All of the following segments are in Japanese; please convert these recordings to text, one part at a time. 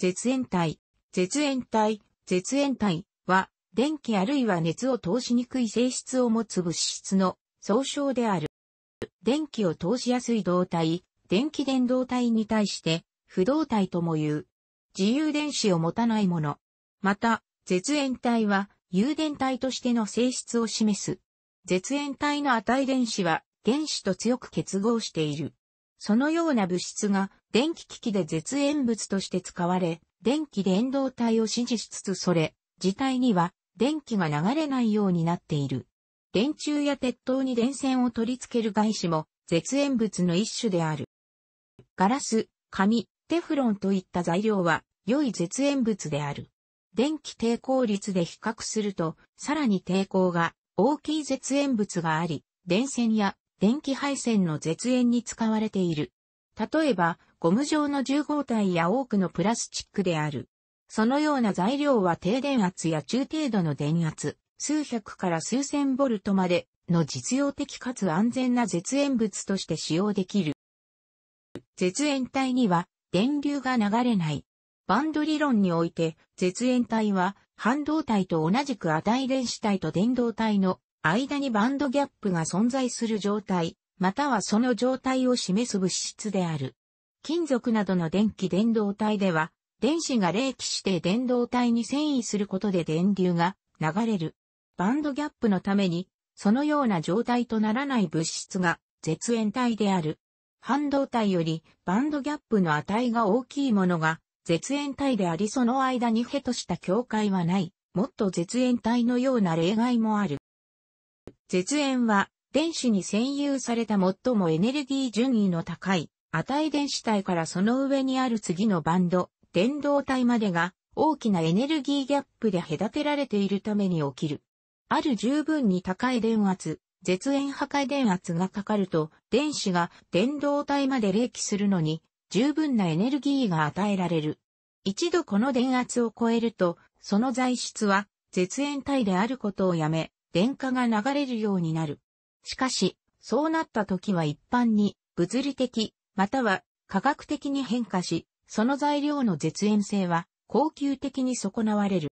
絶縁体、絶縁体、絶縁体は、電気あるいは熱を通しにくい性質を持つ物質の総称である。電気を通しやすい導体、電気伝導体に対して、不動体とも言う。自由電子を持たないもの。また、絶縁体は、有電体としての性質を示す。絶縁体の値電子は、原子と強く結合している。そのような物質が、電気機器で絶縁物として使われ、電気伝導体を支持しつつそれ、自体には電気が流れないようになっている。電柱や鉄塔に電線を取り付ける外資も絶縁物の一種である。ガラス、紙、テフロンといった材料は良い絶縁物である。電気抵抗率で比較すると、さらに抵抗が大きい絶縁物があり、電線や電気配線の絶縁に使われている。例えば、ゴム状の重合体や多くのプラスチックである。そのような材料は低電圧や中程度の電圧、数百から数千ボルトまでの実用的かつ安全な絶縁物として使用できる。絶縁体には電流が流れない。バンド理論において、絶縁体は半導体と同じく値電子体と電動体の間にバンドギャップが存在する状態、またはその状態を示す物質である。金属などの電気伝導体では、電子が冷気して伝導体に遷移することで電流が流れる。バンドギャップのために、そのような状態とならない物質が絶縁体である。半導体よりバンドギャップの値が大きいものが絶縁体でありその間にヘとした境界はない。もっと絶縁体のような例外もある。絶縁は電子に占有された最もエネルギー順位の高い値電子体からその上にある次のバンド、電動体までが大きなエネルギーギャップで隔てられているために起きる。ある十分に高い電圧、絶縁破壊電圧がかかると、電子が電動体まで冷気するのに、十分なエネルギーが与えられる。一度この電圧を超えると、その材質は絶縁体であることをやめ、電荷が流れるようになる。しかし、そうなった時は一般に物理的、または科学的に変化し、その材料の絶縁性は、恒久的に損なわれる。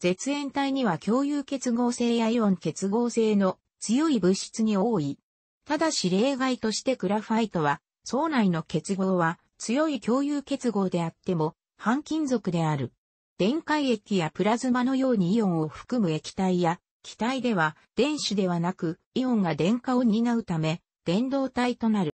絶縁体には共有結合性やイオン結合性の強い物質に多い。ただし例外としてグラファイトは、層内の結合は強い共有結合であっても、半金属である。電解液やプラズマのようにイオンを含む液体や、気体では電子ではなく、イオンが電化を担うため、電動体となる。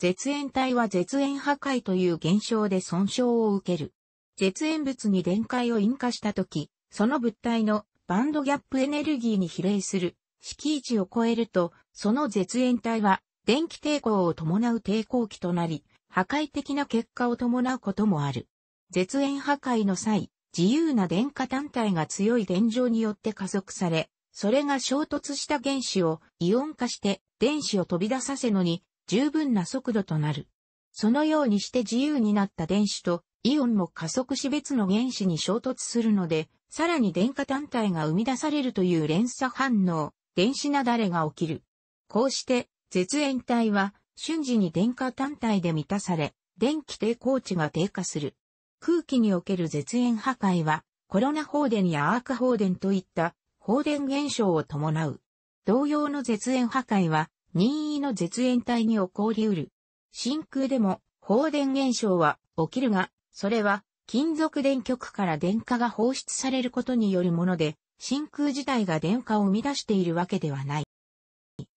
絶縁体は絶縁破壊という現象で損傷を受ける。絶縁物に電解を引火したとき、その物体のバンドギャップエネルギーに比例する敷値を超えると、その絶縁体は電気抵抗を伴う抵抗器となり、破壊的な結果を伴うこともある。絶縁破壊の際、自由な電荷単体が強い電状によって加速され、それが衝突した原子をイオン化して電子を飛び出させのに十分な速度となる。そのようにして自由になった電子とイオンも加速し別の原子に衝突するので、さらに電荷単体が生み出されるという連鎖反応、電子なだれが起きる。こうして、絶縁体は瞬時に電荷単体で満たされ、電気抵抗値が低下する。空気における絶縁破壊は、コロナ放電やアーク放電といった放電現象を伴う。同様の絶縁破壊は、任意の絶縁体に起こり得る。真空でも放電現象は起きるが、それは金属電極から電荷が放出されることによるもので、真空自体が電荷を生み出しているわけではない。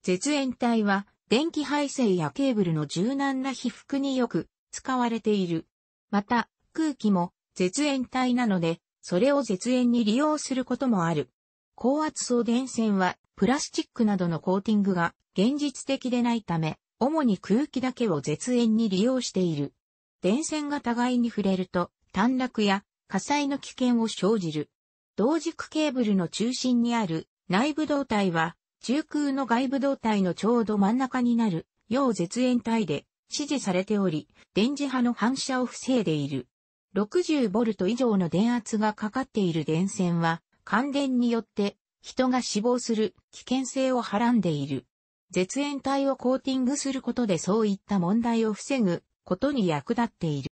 絶縁体は電気配線やケーブルの柔軟な被覆によく使われている。また空気も絶縁体なので、それを絶縁に利用することもある。高圧送電線はプラスチックなどのコーティングが現実的でないため、主に空気だけを絶縁に利用している。電線が互いに触れると、短絡や火災の危険を生じる。同軸ケーブルの中心にある内部導体は、中空の外部導体のちょうど真ん中になる、要絶縁体で指示されており、電磁波の反射を防いでいる。60V 以上の電圧がかかっている電線は、感電によって人が死亡する危険性をはらんでいる。絶縁体をコーティングすることでそういった問題を防ぐことに役立っている。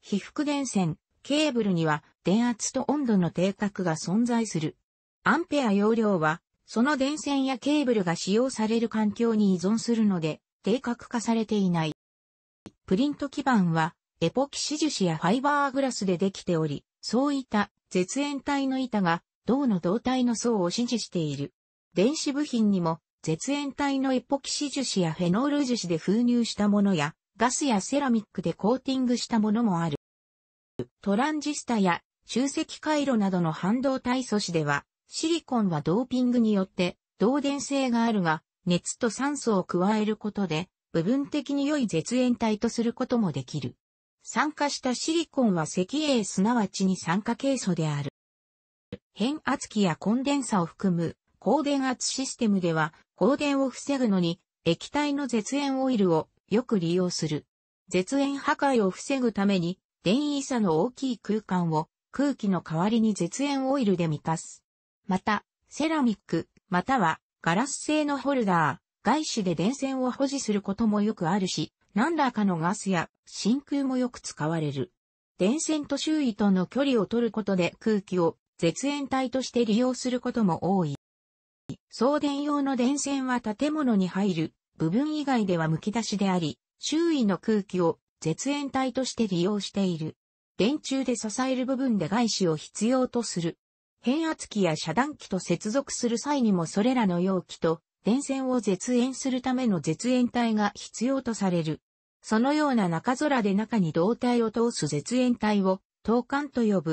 被覆電線、ケーブルには電圧と温度の定格が存在する。アンペア容量は、その電線やケーブルが使用される環境に依存するので、定格化されていない。プリント基板は、エポキシ樹脂やファイバーグラスでできており、そういった絶縁体の板が、銅の胴体の層を支持している。電子部品にも絶縁体のエポキシ樹脂やフェノール樹脂で封入したものや、ガスやセラミックでコーティングしたものもある。トランジスタや集積回路などの半導体素子では、シリコンはドーピングによって導電性があるが、熱と酸素を加えることで、部分的に良い絶縁体とすることもできる。酸化したシリコンは石英すなわちに酸化ケイ素である。変圧器やコンデンサを含む高電圧システムでは放電を防ぐのに、液体の絶縁オイルをよく利用する。絶縁破壊を防ぐために、電位差の大きい空間を空気の代わりに絶縁オイルで満たす。また、セラミック、またはガラス製のホルダー、外資で電線を保持することもよくあるし、何らかのガスや真空もよく使われる。電線と周囲との距離を取ることで空気を絶縁体として利用することも多い。送電用の電線は建物に入る部分以外では剥き出しであり、周囲の空気を絶縁体として利用している。電柱で支える部分で外視を必要とする。変圧器や遮断器と接続する際にもそれらの容器と電線を絶縁するための絶縁体が必要とされる。そのような中空で中に胴体を通す絶縁体を、等間と呼ぶ。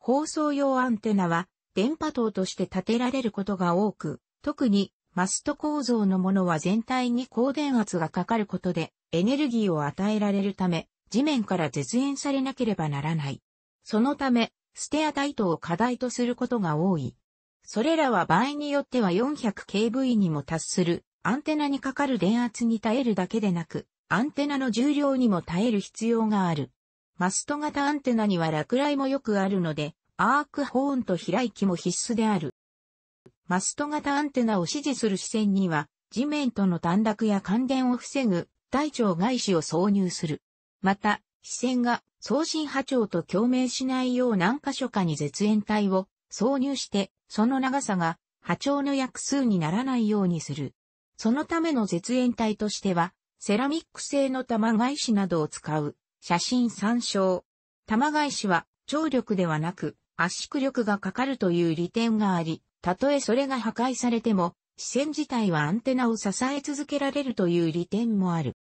放送用アンテナは、電波塔として建てられることが多く、特にマスト構造のものは全体に高電圧がかかることでエネルギーを与えられるため地面から絶縁されなければならない。そのため、ステアタイトを課題とすることが多い。それらは場合によっては 400kV にも達するアンテナにかかる電圧に耐えるだけでなく、アンテナの重量にも耐える必要がある。マスト型アンテナには落雷もよくあるので、アークホーンと開きも必須である。マスト型アンテナを支持する視線には、地面との短絡や感電を防ぐ、大腸外視を挿入する。また、視線が送信波長と共鳴しないよう何箇所かに絶縁体を挿入して、その長さが波長の約数にならないようにする。そのための絶縁体としては、セラミック製の玉返しなどを使う。写真参照。玉返しは、張力ではなく、圧縮力がかかるという利点があり、たとえそれが破壊されても、視線自体はアンテナを支え続けられるという利点もある。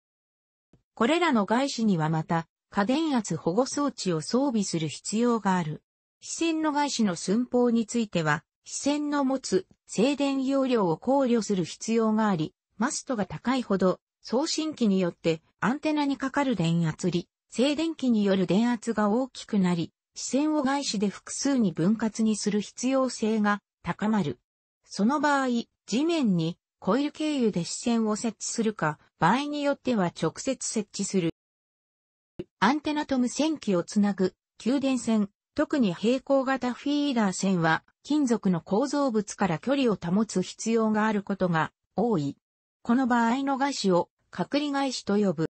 これらの外視にはまた、過電圧保護装置を装備する必要がある。視線の外視の寸法については、視線の持つ静電容量を考慮する必要があり、マストが高いほど、送信機によってアンテナにかかる電圧り、静電気による電圧が大きくなり、視線を外視で複数に分割にする必要性が高まる。その場合、地面にコイル経由で視線を設置するか、場合によっては直接設置する。アンテナと無線機をつなぐ、給電線、特に平行型フィーダー線は、金属の構造物から距離を保つ必要があることが多い。この場合の外視を、隔離外視と呼ぶ。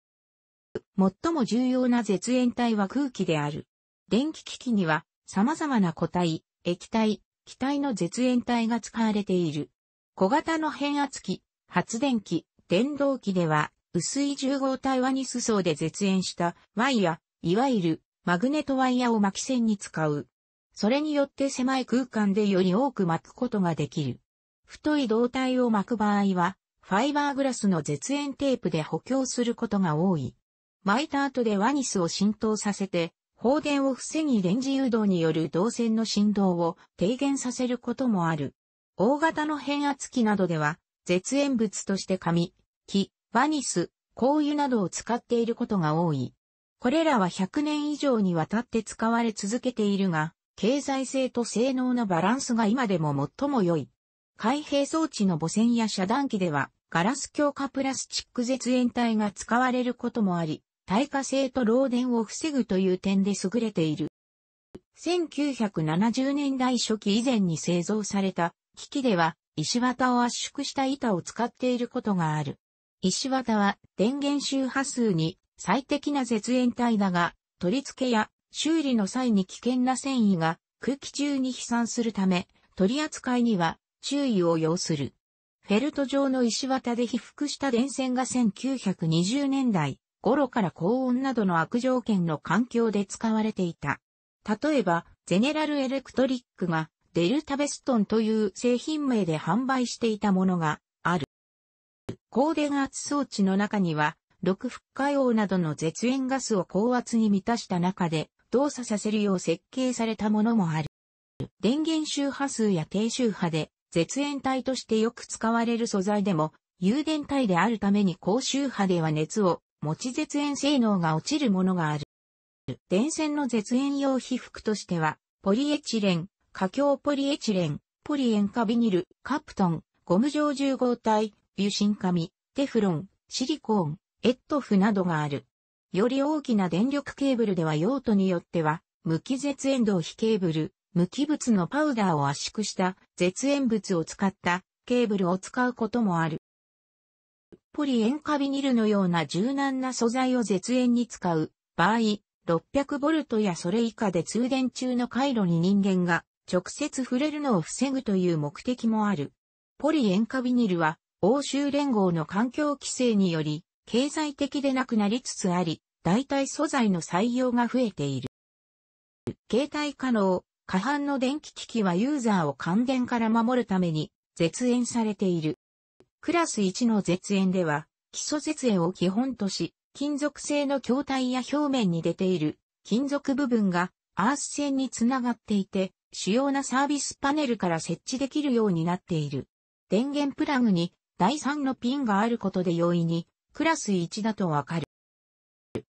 最も重要な絶縁体は空気である。電気機器には様々な固体、液体、気体の絶縁体が使われている。小型の変圧器、発電機、電動機では、薄い重合体ワニス層で絶縁したワイヤ、いわゆるマグネットワイヤを巻き線に使う。それによって狭い空間でより多く巻くことができる。太い胴体を巻く場合は、ファイバーグラスの絶縁テープで補強することが多い。巻いた後でワニスを浸透させて、放電を防ぎ電磁誘導による導線の振動を低減させることもある。大型の変圧器などでは、絶縁物として紙、木、ワニス、香油などを使っていることが多い。これらは100年以上にわたって使われ続けているが、経済性と性能のバランスが今でも最も良い。開閉装置の母線や遮断機では、ガラス強化プラスチック絶縁体が使われることもあり、耐火性と漏電を防ぐという点で優れている。1970年代初期以前に製造された機器では石綿を圧縮した板を使っていることがある。石綿は電源周波数に最適な絶縁体だが、取り付けや修理の際に危険な繊維が空気中に飛散するため、取り扱いには注意を要する。フェルト状の石綿で被覆した電線が1920年代ゴロから高温などの悪条件の環境で使われていた。例えば、ゼネラルエレクトリックがデルタベストンという製品名で販売していたものがある。高電圧装置の中には、6復可用などの絶縁ガスを高圧に満たした中で動作させるよう設計されたものもある。電源周波数や低周波で絶縁体としてよく使われる素材でも、有電体であるために高周波では熱を持ち絶縁性能が落ちるものがある。電線の絶縁用被覆としては、ポリエチレン、過強ポリエチレン、ポリ塩化ビニル、カプトン、ゴム状重合体、油浸紙、テフロン、シリコーン、エットフなどがある。より大きな電力ケーブルでは用途によっては、無機絶縁導非ケーブル、無機物のパウダーを圧縮した絶縁物を使ったケーブルを使うこともある。ポリ塩化ビニルのような柔軟な素材を絶縁に使う場合、600ボルトやそれ以下で通電中の回路に人間が直接触れるのを防ぐという目的もある。ポリ塩化ビニルは欧州連合の環境規制により経済的でなくなりつつあり、代替素材の採用が増えている。携帯可能、下半の電気機器はユーザーを感電から守るために絶縁されている。クラス1の絶縁では、基礎絶縁を基本とし、金属製の筐体や表面に出ている金属部分がアース線につながっていて、主要なサービスパネルから設置できるようになっている。電源プラグに第3のピンがあることで容易にクラス1だとわかる。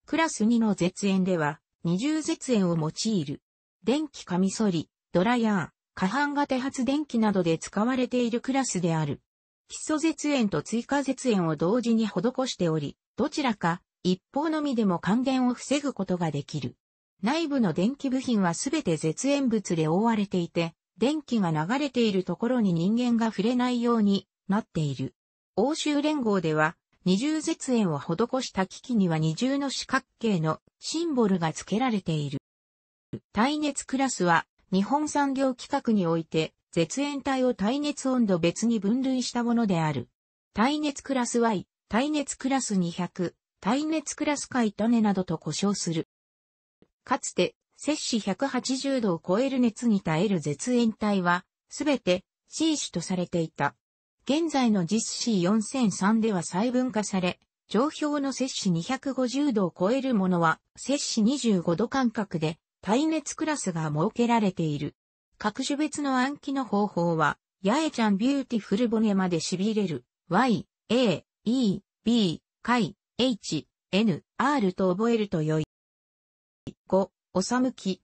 クラス2の絶縁では二重絶縁を用いる。電気カミソリ、ドライヤー、下半型発電機などで使われているクラスである。基礎絶縁と追加絶縁を同時に施しており、どちらか一方のみでも感電を防ぐことができる。内部の電気部品はすべて絶縁物で覆われていて、電気が流れているところに人間が触れないようになっている。欧州連合では、二重絶縁を施した機器には二重の四角形のシンボルが付けられている。耐熱クラスは日本産業規格において絶縁体を耐熱温度別に分類したものである。耐熱クラス Y、耐熱クラス200、耐熱クラス解種などと呼称する。かつて、摂氏180度を超える熱に耐える絶縁体は、すべて C 種とされていた。現在の実 C4003 では細分化され、上表の摂氏250度を超えるものは、摂氏25度間隔で、耐熱クラスが設けられている。各種別の暗記の方法は、八重ちゃんビューティフルボネまで痺れる、y, a, e, b, 解、h, n, r と覚えると良い。5、おさむき。